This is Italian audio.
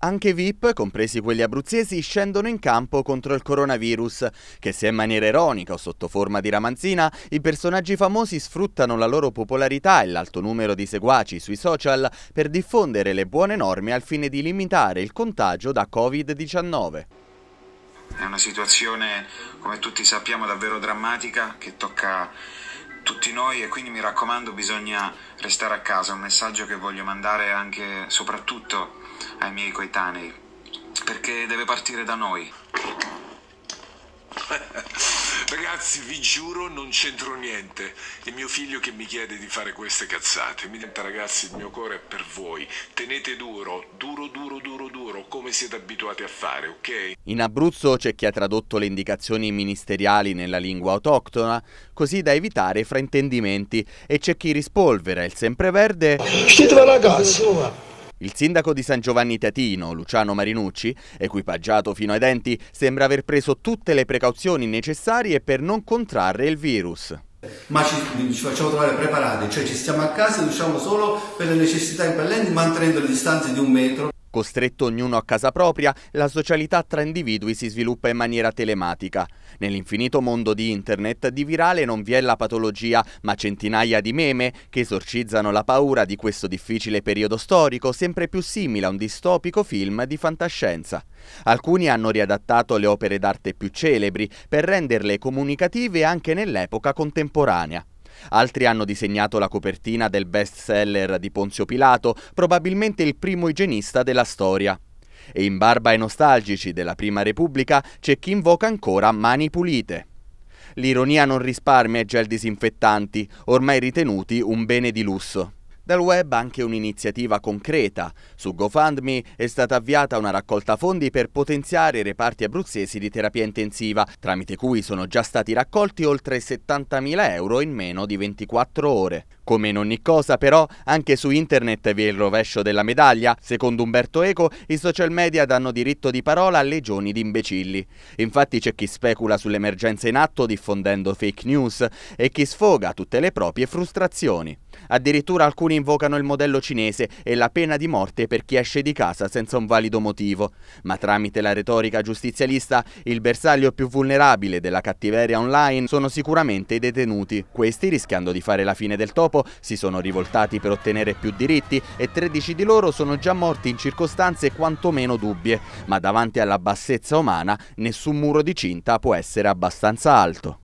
Anche VIP, compresi quelli abruzzesi, scendono in campo contro il coronavirus, che se in maniera ironica o sotto forma di ramanzina, i personaggi famosi sfruttano la loro popolarità e l'alto numero di seguaci sui social per diffondere le buone norme al fine di limitare il contagio da Covid-19. È una situazione, come tutti sappiamo, davvero drammatica che tocca tutti noi e quindi mi raccomando bisogna restare a casa, un messaggio che voglio mandare anche soprattutto ai miei coetanei, perché deve partire da noi. Ragazzi, vi giuro, non c'entro niente. È mio figlio che mi chiede di fare queste cazzate. Mi diventa, ragazzi, il mio cuore è per voi. Tenete duro, duro, duro, duro, duro, come siete abituati a fare, ok? In Abruzzo c'è chi ha tradotto le indicazioni ministeriali nella lingua autoctona, così da evitare fraintendimenti, e c'è chi rispolvera il sempreverde. Scegliete la casa! Il sindaco di San Giovanni Tatino, Luciano Marinucci, equipaggiato fino ai denti, sembra aver preso tutte le precauzioni necessarie per non contrarre il virus. Ma ci, ci facciamo trovare preparati, cioè ci stiamo a casa e usciamo solo per le necessità impellenti mantenendo le distanze di un metro. Costretto ognuno a casa propria, la socialità tra individui si sviluppa in maniera telematica. Nell'infinito mondo di internet di virale non vi è la patologia, ma centinaia di meme che esorcizzano la paura di questo difficile periodo storico, sempre più simile a un distopico film di fantascienza. Alcuni hanno riadattato le opere d'arte più celebri per renderle comunicative anche nell'epoca contemporanea. Altri hanno disegnato la copertina del bestseller di Ponzio Pilato, probabilmente il primo igienista della storia. E in barba ai nostalgici della Prima Repubblica c'è chi invoca ancora mani pulite. L'ironia non risparmia i gel disinfettanti, ormai ritenuti un bene di lusso. Dal web anche un'iniziativa concreta. Su GoFundMe è stata avviata una raccolta fondi per potenziare i reparti abruzzesi di terapia intensiva, tramite cui sono già stati raccolti oltre 70.000 euro in meno di 24 ore. Come in ogni cosa, però, anche su internet vi è il rovescio della medaglia. Secondo Umberto Eco, i social media danno diritto di parola a legioni di imbecilli. Infatti c'è chi specula sull'emergenza in atto diffondendo fake news e chi sfoga tutte le proprie frustrazioni. Addirittura alcuni invocano il modello cinese e la pena di morte per chi esce di casa senza un valido motivo. Ma tramite la retorica giustizialista, il bersaglio più vulnerabile della cattiveria online sono sicuramente i detenuti. Questi, rischiando di fare la fine del topo, scopo, si sono rivoltati per ottenere più diritti e 13 di loro sono già morti in circostanze quantomeno dubbie, ma davanti alla bassezza umana nessun muro di cinta può essere abbastanza alto.